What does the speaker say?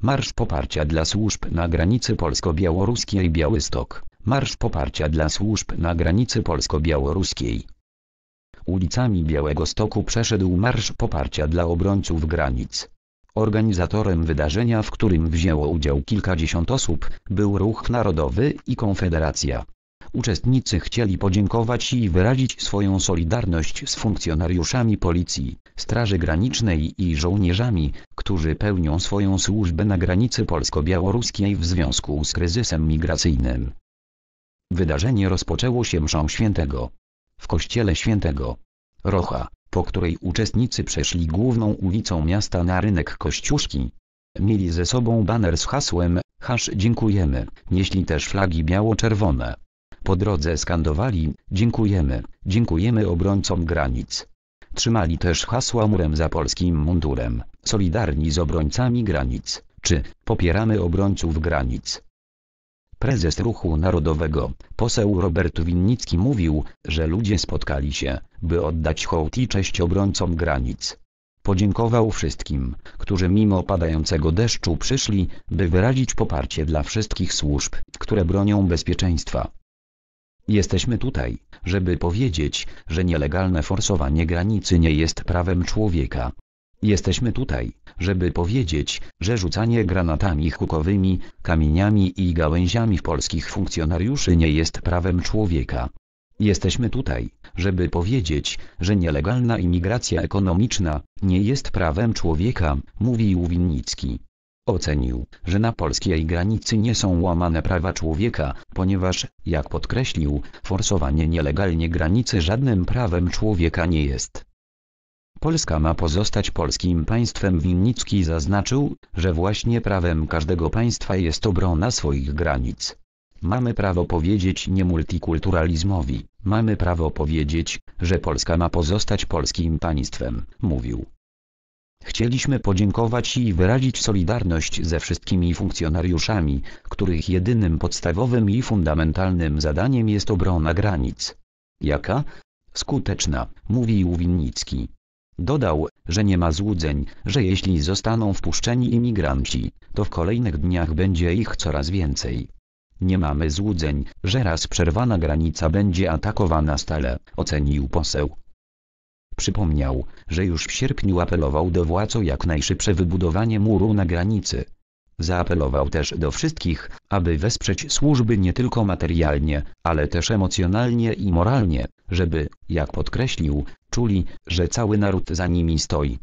Marsz Poparcia dla Służb na granicy polsko-białoruskiej Białystok. Marsz Poparcia dla Służb na granicy polsko-białoruskiej. Ulicami Białego Stoku przeszedł Marsz Poparcia dla Obrońców Granic. Organizatorem wydarzenia, w którym wzięło udział kilkadziesiąt osób, był Ruch Narodowy i Konfederacja. Uczestnicy chcieli podziękować i wyrazić swoją solidarność z funkcjonariuszami policji, Straży Granicznej i żołnierzami, którzy pełnią swoją służbę na granicy polsko-białoruskiej w związku z kryzysem migracyjnym. Wydarzenie rozpoczęło się mszą świętego. W kościele świętego Rocha, po której uczestnicy przeszli główną ulicą miasta na rynek Kościuszki. Mieli ze sobą baner z hasłem, hasz dziękujemy, nieśli też flagi biało-czerwone. Po drodze skandowali, dziękujemy, dziękujemy obrońcom granic. Trzymali też hasła murem za polskim mundurem, solidarni z obrońcami granic, czy popieramy obrońców granic. Prezes Ruchu Narodowego, poseł Robert Winnicki mówił, że ludzie spotkali się, by oddać hołd i cześć obrońcom granic. Podziękował wszystkim, którzy mimo padającego deszczu przyszli, by wyrazić poparcie dla wszystkich służb, które bronią bezpieczeństwa. Jesteśmy tutaj, żeby powiedzieć, że nielegalne forsowanie granicy nie jest prawem człowieka. Jesteśmy tutaj, żeby powiedzieć, że rzucanie granatami hukowymi, kamieniami i gałęziami w polskich funkcjonariuszy nie jest prawem człowieka. Jesteśmy tutaj, żeby powiedzieć, że nielegalna imigracja ekonomiczna nie jest prawem człowieka, mówił Winnicki. Ocenił, że na polskiej granicy nie są łamane prawa człowieka, ponieważ, jak podkreślił, forsowanie nielegalnie granicy żadnym prawem człowieka nie jest. Polska ma pozostać polskim państwem Winnicki zaznaczył, że właśnie prawem każdego państwa jest obrona swoich granic. Mamy prawo powiedzieć nie multikulturalizmowi, mamy prawo powiedzieć, że Polska ma pozostać polskim państwem, mówił. Chcieliśmy podziękować i wyrazić solidarność ze wszystkimi funkcjonariuszami, których jedynym podstawowym i fundamentalnym zadaniem jest obrona granic. Jaka? Skuteczna, mówił Winnicki. Dodał, że nie ma złudzeń, że jeśli zostaną wpuszczeni imigranci, to w kolejnych dniach będzie ich coraz więcej. Nie mamy złudzeń, że raz przerwana granica będzie atakowana stale, ocenił poseł. Przypomniał, że już w sierpniu apelował do władz o jak najszybsze wybudowanie muru na granicy. Zaapelował też do wszystkich, aby wesprzeć służby nie tylko materialnie, ale też emocjonalnie i moralnie, żeby, jak podkreślił, czuli, że cały naród za nimi stoi.